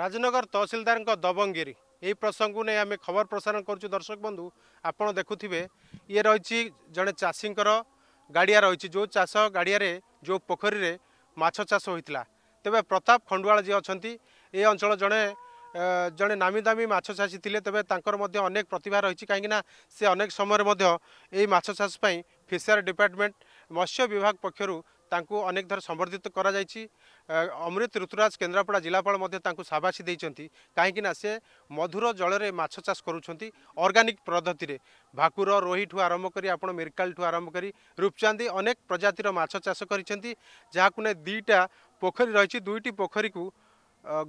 ରାଜନଗର ତହସିଲଦାରଙ୍କ ଦବଙ୍ଗିରି ଏହି ପ୍ରସଙ୍ଗକୁ ନେଇ ଆମେ ଖବର ପ୍ରସାରଣ କରୁଛୁ ଦର୍ଶକ ବନ୍ଧୁ ଆପଣ ଦେଖୁଥିବେ ଇଏ ରହିଛି ଜଣେ ଚାଷୀଙ୍କର ଗାଡ଼ିଆ ରହିଛି ଯେଉଁ ଚାଷ ଗାଡ଼ିଆରେ ଯେଉଁ ପୋଖରୀରେ ମାଛ ଚାଷ ହୋଇଥିଲା ତେବେ ପ୍ରତାପ ଖଣ୍ଡୁଆଳ ଯିଏ ଅଛନ୍ତି ଏ ଅଞ୍ଚଳ ଜଣେ ଜଣେ ନାମିଦାମୀ ମାଛ ଚାଷୀ ଥିଲେ ତେବେ ତାଙ୍କର ମଧ୍ୟ ଅନେକ ପ୍ରତିଭା ରହିଛି କାହିଁକିନା ସେ ଅନେକ ସମୟରେ ମଧ୍ୟ ଏହି ମାଛ ଚାଷ ପାଇଁ ଫିସରି ଡିପାର୍ଟମେଣ୍ଟ ମତ୍ସ୍ୟ ବିଭାଗ ପକ୍ଷରୁ ତାଙ୍କୁ ଅନେକ ଥର ସମ୍ବର୍ଦ୍ଧିତ କରାଯାଇଛି ଅମୃତ ଋତୁରାଜ କେନ୍ଦ୍ରାପଡ଼ା ଜିଲ୍ଲାପାଳ ମଧ୍ୟ ତାଙ୍କୁ ସାବାସି ଦେଇଛନ୍ତି କାହିଁକି ନା ସେ ମଧୁର ଜଳରେ ମାଛ ଚାଷ କରୁଛନ୍ତି ଅର୍ଗାନିକ ପଦ୍ଧତିରେ ଭାକୁର ରୋହିଠୁ ଆରମ୍ଭ କରି ଆପଣ ମିର୍କାଲଠୁ ଆରମ୍ଭ କରି ରୂପଚାନ୍ଦି ଅନେକ ପ୍ରଜାତିର ମାଛ ଚାଷ କରିଛନ୍ତି ଯାହାକୁ ନେଇ ଦୁଇଟା ପୋଖରୀ ରହିଛି ଦୁଇଟି ପୋଖରୀକୁ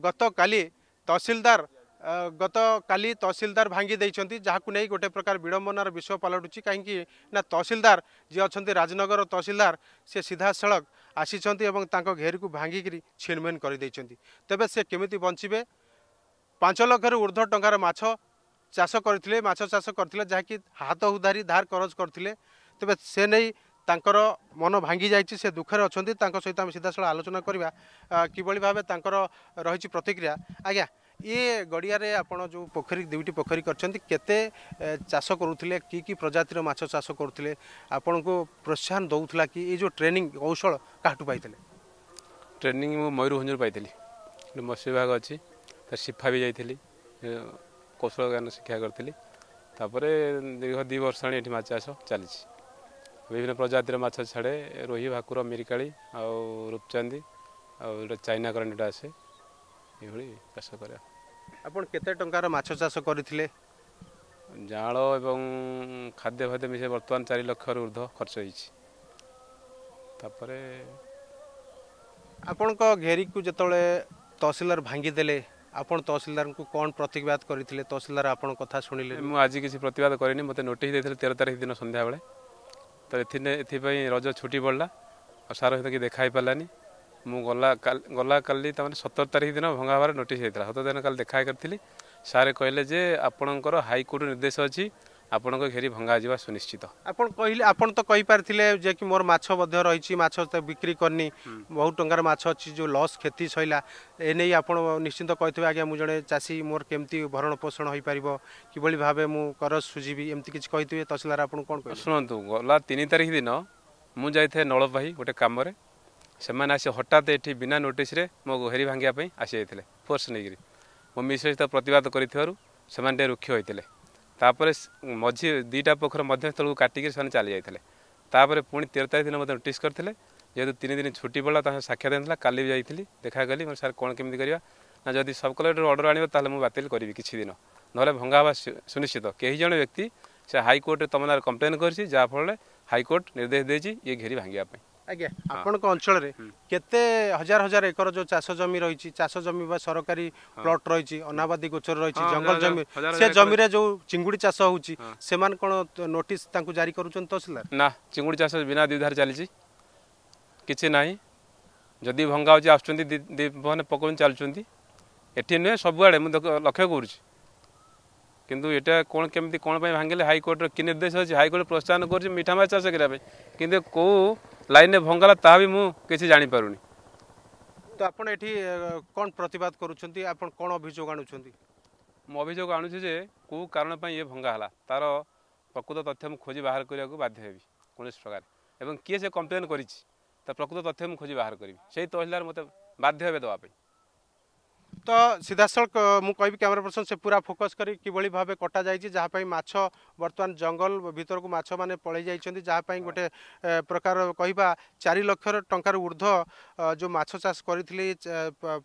ଗତକାଲି ତହସିଲଦାର ଗତକାଲି ତହସିଲଦାର ଭାଙ୍ଗି ଦେଇଛନ୍ତି ଯାହାକୁ ନେଇ ଗୋଟେ ପ୍ରକାର ବିଡ଼ମ୍ବନାର ବିଷୟ ପାଲଟୁଛି କାହିଁକି ନା ତହସିଲଦାର ଯିଏ ଅଛନ୍ତି ରାଜନଗର ତହସିଲଦାର ସେ ସିଧାସଳଖ ଆସିଛନ୍ତି ଏବଂ ତାଙ୍କ ଘେରିକୁ ଭାଙ୍ଗିକିରି ଛିନ୍ମିନ୍ କରିଦେଇଛନ୍ତି ତେବେ ସେ କେମିତି ବଞ୍ଚିବେ ପାଞ୍ଚ ଲକ୍ଷରୁ ଉର୍ଦ୍ଧ୍ୱ ଟଙ୍କାର ମାଛ ଚାଷ କରିଥିଲେ ମାଛ ଚାଷ କରିଥିଲେ ଯାହାକି ହାତ ଉଧାରି ଧାର କରଜ କରିଥିଲେ ତେବେ ସେ ନେଇ ତାଙ୍କର ମନ ଭାଙ୍ଗି ଯାଇଛି ସେ ଦୁଃଖରେ ଅଛନ୍ତି ତାଙ୍କ ସହିତ ଆମେ ସିଧାସଳଖ ଆଲୋଚନା କରିବା କିଭଳି ଭାବେ ତାଙ୍କର ରହିଛି ପ୍ରତିକ୍ରିୟା ଆଜ୍ଞା ଇଏ ଗଡ଼ିଆରେ ଆପଣ ଯେଉଁ ପୋଖରୀ ଦୁଇଟି ପୋଖରୀ କରିଛନ୍ତି କେତେ ଚାଷ କରୁଥିଲେ କି କି ପ୍ରଜାତିର ମାଛ ଚାଷ କରୁଥିଲେ ଆପଣଙ୍କୁ ପ୍ରୋତ୍ସାହନ ଦେଉଥିଲା କି ଏ ଯେଉଁ ଟ୍ରେନିଂ କୌଶଳ କାହାଠୁ ପାଇଥିଲେ ଟ୍ରେନିଂ ମୁଁ ମୟୂରଭଞ୍ଜରୁ ପାଇଥିଲି ମତ୍ସ୍ୟ ବିଭାଗ ଅଛି ତା ସିଫା ବି ଯାଇଥିଲି କୌଶଳ ଜ୍ଞାନ ଶିକ୍ଷା କରିଥିଲି ତାପରେ ଦୀର୍ଘ ଦୁଇ ବର୍ଷ ଆଣି ଏଠି ମାଛ ଚାଷ ଚାଲିଛି ବିଭିନ୍ନ ପ୍ରଜାତିର ମାଛ ଛାଡ଼େ ରୋହି ଭାକୁର ମିରିକାଳି ଆଉ ରୂପଚାନ୍ଦି ଆଉ ଏଇଟା ଚାଇନା କରେଣ୍ଟଟା ଆସେ ଏଭଳି ଚାଷ କରିବା ଆପଣ କେତେ ଟଙ୍କାର ମାଛ ଚାଷ କରିଥିଲେ ଜାଳ ଏବଂ ଖାଦ୍ୟ ଫାଦ୍ୟ ମିଶାଇ ବର୍ତ୍ତମାନ ଚାରି ଲକ୍ଷରୁ ଉର୍ଦ୍ଧ୍ୱ ଖର୍ଚ୍ଚ ହେଇଛି ତାପରେ ଆପଣଙ୍କ ଘେରିକୁ ଯେତେବେଳେ ତହସିଲଦାର ଭାଙ୍ଗିଦେଲେ ଆପଣ ତହସିଲଦାରଙ୍କୁ କ'ଣ ପ୍ରତିବାଦ କରିଥିଲେ ତହସିଲଦାର ଆପଣଙ୍କ କଥା ଶୁଣିଲେ ମୁଁ ଆଜି କିଛି ପ୍ରତିବାଦ କରିନି ମୋତେ ନୋଟିସ୍ ଦେଇଥିଲେ ତେର ତାରିଖ ଦିନ ସନ୍ଧ୍ୟାବେଳେ ତ ଏଥିପାଇଁ ରଜ ଛୁଟି ପଡ଼ିଲା ଆଉ ସାର ସହିତ କି ଦେଖା ହେଇପାରିଲାନି ମୁଁ ଗଲା ଗଲା କାଲି ତାମାନେ ସତର ତାରିଖ ଦିନ ଭଙ୍ଗା ହେବାର ନୋଟିସ୍ ହେଇଥିଲା ସତର ଦିନ କାଲି ଦେଖା କରିଥିଲି ସାର୍ କହିଲେ ଯେ ଆପଣଙ୍କର ହାଇକୋର୍ଟ ନିର୍ଦ୍ଦେଶ ଅଛି ଆପଣଙ୍କ ଘେରି ଭଙ୍ଗା ଭଙ୍ଗାଯିବା ସୁନିଶ୍ଚିତ ଆପଣ କହିଲେ ଆପଣ ତ କହିପାରିଥିଲେ ଯେ କି ମୋର ମାଛ ମଧ୍ୟ ରହିଛି ମାଛ ବିକ୍ରି କରିନି ବହୁତ ଟଙ୍କାର ମାଛ ଅଛି ଯେଉଁ ଲସ୍ କ୍ଷତି ସହିଲା ଏ ନେଇ ଆପଣ ନିଶ୍ଚିନ୍ତ କହିଥିବେ ଆଜ୍ଞା ମୁଁ ଜଣେ ଚାଷୀ ମୋର କେମିତି ଭରଣ ପୋଷଣ ହୋଇପାରିବ କିଭଳି ଭାବେ ମୁଁ କରଜ ସୁଝିବି ଏମିତି କିଛି କହିଥିବେ ତହସିଲଦାର ଆପଣ କ'ଣ ଶୁଣନ୍ତୁ ଗଲା ତିନି ତାରିଖ ଦିନ ମୁଁ ଯାଇଥାଏ ନଳବାହି ଗୋଟେ କାମରେ ସେମାନେ ଆସି ହଠାତ୍ ଏଠି ବିନା ନୋଟିସ୍ରେ ମୋ ଘେରି ଭାଙ୍ଗିବା ପାଇଁ ଆସିଯାଇଥିଲେ ଫୋର୍ସ ନେଇକିରି ମୋ ମିସ୍ ସହିତ ପ୍ରତିବାଦ କରିଥିବାରୁ ସେମାନେ ଟିକେ ରୁକ୍ଷ ହୋଇଥିଲେ ତାପରେ ମଝି ଦୁଇଟା ପୋଖର ମଧ୍ୟସ୍ଥଳକୁ କାଟିକିରି ସେମାନେ ଚାଲିଯାଇଥିଲେ ତାପରେ ପୁଣି ତେର ତାରିଖ ଦିନ ମଧ୍ୟ ନୋଟିସ୍ କରିଥିଲେ ଯେହେତୁ ତିନି ଦିନ ଛୁଟି ପଡ଼ିଲା ତାଙ୍କ ସାକ୍ଷାତ ହେଇଥିଲା କାଲି ବି ଯାଇଥିଲି ଦେଖା କଲି ମୁଁ ସାର୍ କ'ଣ କେମିତି କରିବା ନା ଯଦି ସବ୍ କଲେକ୍ଟର ଅର୍ଡ଼ର ଆଣିବ ତାହେଲେ ମୁଁ ବାତିଲ କରିବି କିଛି ଦିନ ନହେଲେ ଭଙ୍ଗା ହେବା ସୁନିଶ୍ଚିତ କେହି ଜଣେ ବ୍ୟକ୍ତି ସେ ହାଇକୋର୍ଟରେ ତମ ନାଁରେ କମ୍ପ୍ଲେନ୍ କରିଛି ଯାହାଫଳରେ ହାଇକୋର୍ଟ ନିର୍ଦ୍ଦେଶ ଦେଇଛି ଇଏ ଘେରି ଭାଙ୍ଗିବା ପାଇଁ ଆଜ୍ଞା ଆପଣଙ୍କ ଅଞ୍ଚଳରେ କେତେ ହଜାର ହଜାର ଏକର ଯେଉଁ ଚାଷ ଜମି ରହିଛି ଚାଷ ଜମି ବା ସରକାରୀ ପ୍ଲଟ ରହିଛି ଅନାବାଦୀ ଗୋଚର ରହିଛି ଜଙ୍ଗଲ ଜମି ସେ ଜମିରେ ଯେଉଁ ଚିଙ୍ଗୁଡ଼ି ଚାଷ ହେଉଛି ସେମାନେ କ'ଣ ନୋଟିସ୍ ତାଙ୍କୁ ଜାରି କରୁଛନ୍ତି ତହସିଲଦାର ନା ଚିଙ୍ଗୁଡ଼ି ଚାଷ ବିନା ଦ୍ୱିଧାରେ ଚାଲିଛି କିଛି ନାହିଁ ଯଦି ଭଙ୍ଗା ହେଉଛି ଆସୁଛନ୍ତି ମାନେ ପକାଉଛନ୍ତି ଚାଲୁଛନ୍ତି ଏଠି ନୁହେଁ ସବୁଆଡ଼େ ମୁଁ ଲକ୍ଷ୍ୟ କରୁଛି କିନ୍ତୁ ଏଇଟା କ'ଣ କେମିତି କ'ଣ ପାଇଁ ଭାଙ୍ଗିଲେ ହାଇକୋର୍ଟର କି ନିର୍ଦ୍ଦେଶ ଅଛି ହାଇକୋର୍ଟ ପ୍ରୋତ୍ସାହନ କରୁଛି ମିଠା ମାଛ ଚାଷ କରିବା ପାଇଁ କିନ୍ତୁ କେଉଁ ଲାଇନ୍ରେ ଭଙ୍ଗାଲା ତାହା ବି ମୁଁ କିଛି ଜାଣିପାରୁନି ତ ଆପଣ ଏଠି କ'ଣ ପ୍ରତିବାଦ କରୁଛନ୍ତି ଆପଣ କ'ଣ ଅଭିଯୋଗ ଆଣୁଛନ୍ତି ମୁଁ ଅଭିଯୋଗ ଆଣୁଛି ଯେ କେଉଁ କାରଣ ପାଇଁ ଇଏ ଭଙ୍ଗା ହେଲା ତା'ର ପ୍ରକୃତ ତଥ୍ୟ ମୁଁ ଖୋଜି ବାହାର କରିବାକୁ ବାଧ୍ୟ ହେବି କୌଣସି ପ୍ରକାର ଏବଂ କିଏ ସେ କମ୍ପ୍ଲେନ୍ କରିଛି ତା ପ୍ରକୃତ ତଥ୍ୟ ମୁଁ ଖୋଜି ବାହାର କରିବି ସେଇ ତହସିଲଦାର ମୋତେ ବାଧ୍ୟ ହେବେ ଦେବା ପାଇଁ ତ ସିଧାସଳଖ ମୁଁ କହିବି କ୍ୟାମେରା ପର୍ସନ ସେ ପୁରା ଫୋକସ୍ କରି କିଭଳି ଭାବେ କଟାଯାଇଛି ଯାହା ପାଇଁ ମାଛ ବର୍ତ୍ତମାନ ଜଙ୍ଗଲ ଭିତରକୁ ମାଛମାନେ ପଳେଇ ଯାଇଛନ୍ତି ପାଇଁ ଗୋଟେ ପ୍ରକାର କହିବା ଚାରି ଲକ୍ଷର ଟଙ୍କାର ଉର୍ଦ୍ଧ୍ୱ ଯେଉଁ ମାଛ ଚାଷ କରିଥିଲେ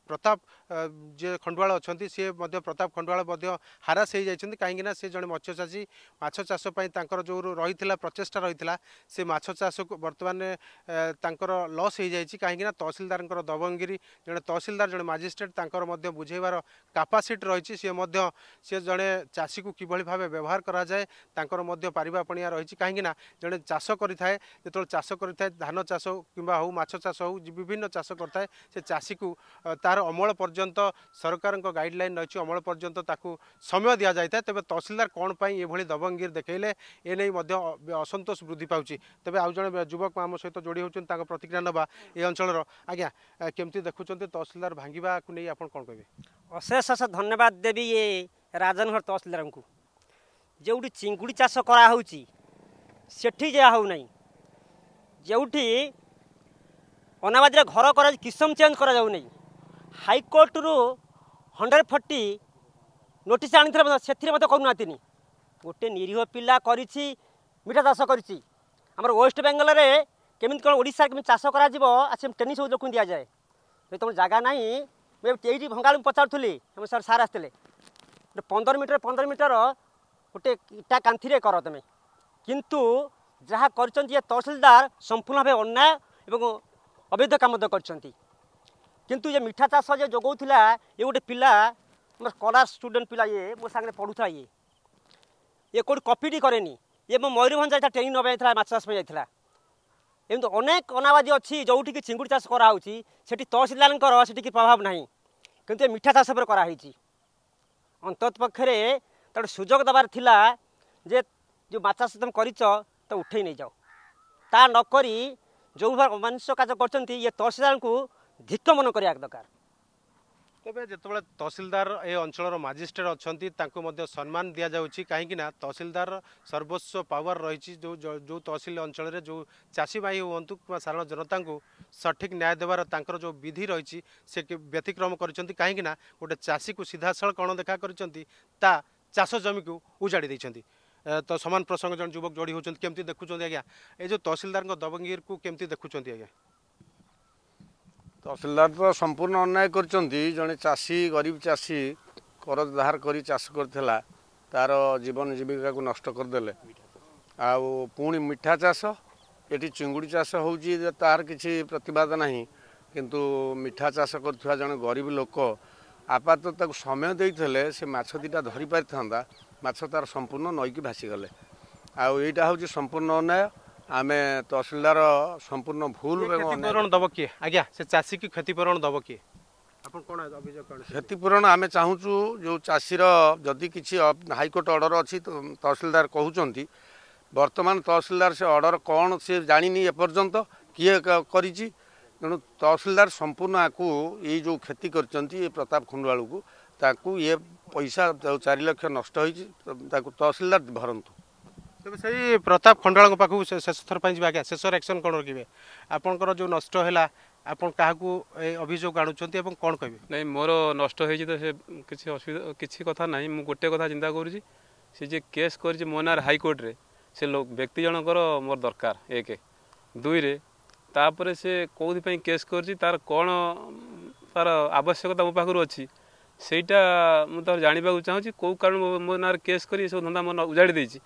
ପ୍ରତାପ ଯିଏ ଖଣ୍ଡୁଆଳ ଅଛନ୍ତି ସିଏ ମଧ୍ୟ ପ୍ରତାପ ଖଣ୍ଡୁଆଳ ମଧ୍ୟ ହାରାସ ହେଇଯାଇଛନ୍ତି କାହିଁକିନା ସେ ଜଣେ ମତ୍ସ୍ୟଚାଷୀ ମାଛ ଚାଷ ପାଇଁ ତାଙ୍କର ଯେଉଁ ରହିଥିଲା ପ୍ରଚେଷ୍ଟା ରହିଥିଲା ସେ ମାଛ ଚାଷକୁ ବର୍ତ୍ତମାନ ତାଙ୍କର ଲସ୍ ହେଇଯାଇଛି କାହିଁକିନା ତହସିଲଦାରଙ୍କର ଦବଙ୍ଗଗିରି ଜଣେ ତହସିଲଦାର ଜଣେ ମାଜିଷ୍ଟ୍ରେଟ୍ ତାଙ୍କର ମଧ୍ୟ বুঝাইবার কাপাସିটি রয়েছে সি সি জনে চাষীকে কিভাবে ভাবে ব্যবহার করা যায় তাঁর পারিবা পণিয়া রয়েছে কিনা জনে চাষ করে থাকে যেত চাষ করে থাকে ধান চাষ কিংবা হোক মাছ চাষ হোক বিভিন্ন চাষ করে থাকে সে চাষীকে তার অমল পর্যন্ত সরকার গাইডলাইন রয়েছে অমল পর্যন্ত তাকে সময় দিয়া যাই তবে তহসিলদার কোণ পাই এভাবে দবঙ্গীর দেখাইলে এ নেই অসন্তোষ বৃদ্ধি পাচ্ছে তবে আউ জন যুবক আম সহ যোড়ি হচ্ছেন তাঁর প্রতিক্রিয়া নেওয়া এই অঞ্চলের আজ্ঞা কেমি দেখুম তহসিলদার ভাঙ্গা আপনার কম কে ଦେବେ ଅଶେଷ ଅଶେଷ ଧନ୍ୟବାଦ ଦେବି ଏ ରାଜନଗର ତହସିଲଦାରଙ୍କୁ ଯେଉଁଠି ଚିଙ୍ଗୁଡ଼ି ଚାଷ କରାହେଉଛି ସେଠି ଯାହା ହେଉନାହିଁ ଯେଉଁଠି ଅନାବାଦୀରେ ଘର କରାଯାଉଛି କିସମ ଚେଞ୍ଜ କରାଯାଉନାହିଁ ହାଇକୋର୍ଟରୁ ହଣ୍ଡ୍ରେଡ଼ ଫର୍ଟି ନୋଟିସ୍ ଆଣିଥିଲେ ମଧ୍ୟ ସେଥିରେ ମଧ୍ୟ କରୁନାହାନ୍ତିନି ଗୋଟେ ନିରୀହ ପିଲା କରିଛି ମିଠା ଚାଷ କରିଛି ଆମର ୱେଷ୍ଟ ବେଙ୍ଗଲରେ କେମିତି କ'ଣ ଓଡ଼ିଶାରେ କେମିତି ଚାଷ କରାଯିବ ସେ ଟେନିସ୍ ସବୁ ଲୋକଙ୍କୁ ଦିଆଯାଏ ଯଦି ତୁମ ଜାଗା ନାହିଁ ମୁଁ ଏଇଠି ଭଙ୍ଗାଳି ପଚାରୁଥିଲି ଆମେ ସାର୍ ସାର୍ ଆସିଥିଲେ ପନ୍ଦର ମିଟର ପନ୍ଦର ମିଟର ଗୋଟେ ଇଟା କାନ୍ଥିରେ କର ତୁମେ କିନ୍ତୁ ଯାହା କରିଛନ୍ତି ଏ ତହସିଲଦାର ସମ୍ପୂର୍ଣ୍ଣ ଭାବେ ଅନ୍ୟାୟ ଏବଂ ଅବୈଧ କାମ ମଧ୍ୟ କରିଛନ୍ତି କିନ୍ତୁ ଏ ମିଠା ଚାଷ ଯେ ଯୋଗାଉଥିଲା ଇଏ ଗୋଟେ ପିଲା ମୋର କଲାର୍ ଷ୍ଟୁଡେଣ୍ଟ ପିଲା ଇଏ ମୋ ସାଙ୍ଗରେ ପଢ଼ୁଥିଲା ଇଏ ଇଏ କେଉଁଠି କପିଟି କରେନି ଇଏ ମୋ ମୟୂରଭଞ୍ଜ ଯାଇଥିଲା ଟ୍ରେନିଂ ନେବା ଯାଇଥିଲା ମାଛ ଚାଷ ପାଇଁ ଯାଇଥିଲା ଏମିତି ଅନେକ ଅନାବାଦୀ ଅଛି ଯେଉଁଠିକି ଚିଙ୍ଗୁଡ଼ି ଚାଷ କରାହେଉଛି ସେଠି ତହସିଲଦାରଙ୍କର ସେଠିକି ପ୍ରଭାବ ନାହିଁ କିନ୍ତୁ ଏ ମିଠା ଚାଷ ଉପରେ କରାହେଇଛି ଅନ୍ତତଃ ପକ୍ଷରେ ତା'ର ସୁଯୋଗ ଦେବାର ଥିଲା ଯେ ଯେଉଁ ମାଛ ଚାଷ ତୁମେ କରିଛ ତ ଉଠେଇ ନେଇଯାଅ ତା ନକରି ଯେଉଁ ମନୁଷ୍ୟ କାର୍ଯ୍ୟ କରୁଛନ୍ତି ଇଏ ତହସିଲଦାରଙ୍କୁ ଧିକ୍କମନ କରିବା ଦରକାର तपाईँ जति तहसलदार ए अञ्चल मजिस्ट्रेट मास्ट्रेट अहिले त सम्मान दिन तहसलदार सर्वोच्च पावर रह तहस अञ्चल चासी भाइ हुन् साधारण जनता सठिक न्याय देवार तर जो विधि रहिले व्यतिक्रम गरिन्छ कहीँकना गोटे चासीको सिधासल कणदेखा गरिन्छ ता चासम उजाडिन्छ समान प्रसङ्ग जन जुवक जोडीहो के तहसलदार को केमि देखुन्छ आज्ञा ତହସିଲଦାର ତ ସମ୍ପୂର୍ଣ୍ଣ ଅନ୍ୟାୟ କରିଛନ୍ତି ଜଣେ ଚାଷୀ ଗରିବ ଚାଷୀ କରଜ ଧାର କରି ଚାଷ କରିଥିଲା ତା'ର ଜୀବନ ଜୀବିକାକୁ ନଷ୍ଟ କରିଦେଲେ ଆଉ ପୁଣି ମିଠା ଚାଷ ଏଠି ଚିଙ୍ଗୁଡ଼ି ଚାଷ ହେଉଛି ତାହାର କିଛି ପ୍ରତିବାଦ ନାହିଁ କିନ୍ତୁ ମିଠା ଚାଷ କରୁଥିବା ଜଣେ ଗରିବ ଲୋକ ଆପାତ ତାକୁ ସମୟ ଦେଇଥିଲେ ସେ ମାଛ ଦୁଇଟା ଧରିପାରିଥାନ୍ତା ମାଛ ତା'ର ସମ୍ପୂର୍ଣ୍ଣ ନଈକି ଭାସିଗଲେ ଆଉ ଏଇଟା ହେଉଛି ସମ୍ପୂର୍ଣ୍ଣ ଅନ୍ୟାୟ ଆମେ ତହସିଲଦାର ସମ୍ପୂର୍ଣ୍ଣ ଭୁଲ କ୍ଷତିପୂରଣ ଦବ କିଏ ଆଜ୍ଞା ସେ ଚାଷୀ କି କ୍ଷତିପୂରଣ ଦବ କିଏ ଆପଣ କ'ଣ ଅଭିଯୋଗ କ'ଣ କ୍ଷତିପୂରଣ ଆମେ ଚାହୁଁଛୁ ଯେଉଁ ଚାଷୀର ଯଦି କିଛି ହାଇକୋର୍ଟ ଅର୍ଡ଼ର ଅଛି ତହସିଲଦାର କହୁଛନ୍ତି ବର୍ତ୍ତମାନ ତହସିଲଦାର ସେ ଅର୍ଡ଼ର କ'ଣ ସେ ଜାଣିନି ଏପର୍ଯ୍ୟନ୍ତ କିଏ କରିଛି ତେଣୁ ତହସିଲଦାର ସମ୍ପୂର୍ଣ୍ଣ ଆକୁ ଏଇ ଯେଉଁ କ୍ଷତି କରିଛନ୍ତି ଏ ପ୍ରତାପ ଖଣ୍ଡୁଆଳକୁ ତାକୁ ଇଏ ପଇସା ଯେଉଁ ଚାରି ଲକ୍ଷ ନଷ୍ଟ ହୋଇଛି ତାକୁ ତହସିଲଦାର ଭରନ୍ତୁ ତେବେ ସେଇ ପ୍ରତାପ ଖଣ୍ଡାଳଙ୍କ ପାଖକୁ ଶେଷ ଥର ପାଇଁ ଯିବା ଆଜ୍ଞା ଶେଷ ଆକ୍ସନ କ'ଣ ରଖିବେ ଆପଣଙ୍କର ଯେଉଁ ନଷ୍ଟ ହେଲା ଆପଣ କାହାକୁ ଏଇ ଅଭିଯୋଗ ଆଣୁଛନ୍ତି ଏବଂ କ'ଣ କହିବେ ନାଇଁ ମୋର ନଷ୍ଟ ହେଇଛି ତ ସେ କିଛି ଅସୁବିଧା କିଛି କଥା ନାହିଁ ମୁଁ ଗୋଟେ କଥା ଚିନ୍ତା କରୁଛି ସେ ଯିଏ କେସ୍ କରିଛି ମୋ ନାଁରେ ହାଇକୋର୍ଟରେ ସେ ବ୍ୟକ୍ତି ଜଣଙ୍କର ମୋର ଦରକାର ଏକ ଦୁଇରେ ତାପରେ ସେ କେଉଁଥିପାଇଁ କେସ୍ କରିଛି ତା'ର କ'ଣ ତା'ର ଆବଶ୍ୟକତା ମୋ ପାଖରୁ ଅଛି ସେଇଟା ମୁଁ ତାର ଜାଣିବାକୁ ଚାହୁଁଛି କେଉଁ କାରଣ ମୋ ନାଁରେ କେସ୍ କରି ଏସବୁ ଧନ୍ଦା ମୋ ଉଜାଡ଼ି ଦେଇଛି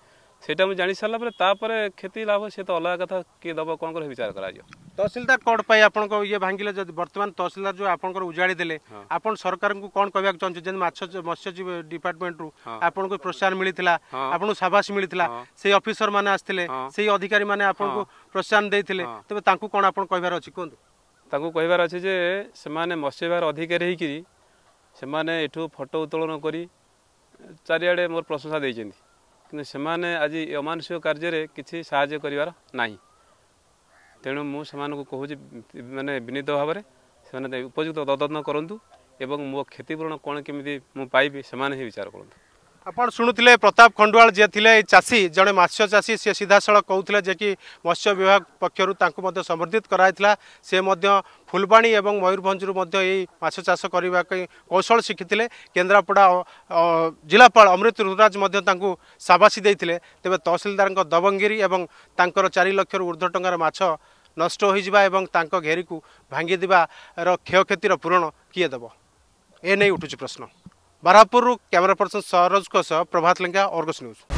ସେଇଟା ମୁଁ ଜାଣିସାରିଲା ପରେ ତାପରେ କ୍ଷତି ଲାଭ ସେ ତ ଅଲଗା କଥା କିଏ ଦେବ କ'ଣ କରେ ବିଚାର କରାଯିବ ତହସିଲଦାର କ'ଣ ପାଇଁ ଆପଣଙ୍କ ଇଏ ଭାଙ୍ଗିଲେ ଯଦି ବର୍ତ୍ତମାନ ତହସିଲଦାର ଯେଉଁ ଆପଣଙ୍କର ଉଜାଡ଼ି ଦେଲେ ଆପଣ ସରକାରଙ୍କୁ କ'ଣ କହିବାକୁ ଚାହୁଁଛନ୍ତି ଯେମିତି ମାଛ ମତ୍ସ୍ୟଜୀବୀ ଡିପାର୍ଟମେଣ୍ଟରୁ ଆପଣଙ୍କୁ ପ୍ରୋତ୍ସାହନ ମିଳିଥିଲା ଆପଣଙ୍କୁ ସାବାସ ମିଳିଥିଲା ସେଇ ଅଫିସର ମାନେ ଆସିଥିଲେ ସେଇ ଅଧିକାରୀମାନେ ଆପଣଙ୍କୁ ପ୍ରୋତ୍ସାହନ ଦେଇଥିଲେ ତେବେ ତାଙ୍କୁ କ'ଣ ଆପଣ କହିବାର ଅଛି କୁହନ୍ତୁ ତାଙ୍କୁ କହିବାର ଅଛି ଯେ ସେମାନେ ମତ୍ସ୍ୟବିହାର ଅଧିକାରୀ ହେଇକିରି ସେମାନେ ଏଠୁ ଫଟୋ ଉତ୍ତୋଳନ କରି ଚାରିଆଡ଼େ ମୋର ପ୍ରଶଂସା ଦେଇଛନ୍ତି ସେମାନେ ଆଜି ଅମାନୁଷିକ କାର୍ଯ୍ୟରେ କିଛି ସାହାଯ୍ୟ କରିବାର ନାହିଁ ତେଣୁ ମୁଁ ସେମାନଙ୍କୁ କହୁଛି ମାନେ ବିନୀତ ଭାବରେ ସେମାନେ ଉପଯୁକ୍ତ ତଦନ୍ତ କରନ୍ତୁ ଏବଂ ମୋ କ୍ଷତିପୂରଣ କ'ଣ କେମିତି ମୁଁ ପାଇବି ସେମାନେ ହିଁ ବିଚାର କରନ୍ତୁ ଆପଣ ଶୁଣୁଥିଲେ ପ୍ରତାପ ଖଣ୍ଡୁଆଳ ଯିଏ ଥିଲେ ଚାଷୀ ଜଣେ ମତ୍ସ୍ୟଚାଷୀ ସିଏ ସିଧାସଳଖ କହୁଥିଲେ ଯେ କି ମତ୍ସ୍ୟ ବିଭାଗ ପକ୍ଷରୁ ତାଙ୍କୁ ମଧ୍ୟ ସମର୍ଦ୍ଧିତ କରାଯାଇଥିଲା ସେ ମଧ୍ୟ ଫୁଲବାଣୀ ଏବଂ ମୟୂରଭଞ୍ଜରୁ ମଧ୍ୟ ଏହି ମାଛ ଚାଷ କରିବା ପାଇଁ କୌଶଳ ଶିଖିଥିଲେ କେନ୍ଦ୍ରାପଡ଼ା ଜିଲ୍ଲାପାଳ ଅମୃତ ରୁଦ୍ରାଜ ମଧ୍ୟ ତାଙ୍କୁ ସାବାସୀ ଦେଇଥିଲେ ତେବେ ତହସିଲଦାରଙ୍କ ଦବଙ୍ଗିରି ଏବଂ ତାଙ୍କର ଚାରି ଲକ୍ଷରୁ ଉର୍ଦ୍ଧ୍ୱ ଟଙ୍କାର ମାଛ ନଷ୍ଟ ହୋଇଯିବା ଏବଂ ତାଙ୍କ ଘେରିକୁ ଭାଙ୍ଗିଦେବାର କ୍ଷୟକ୍ଷତିର ପୂରଣ କିଏ ଦେବ ଏ ନେଇ ଉଠୁଛି ପ୍ରଶ୍ନ बारापुर कैमरा पर्सन सरोज को सह प्रभात लंका अर्गस न्यूज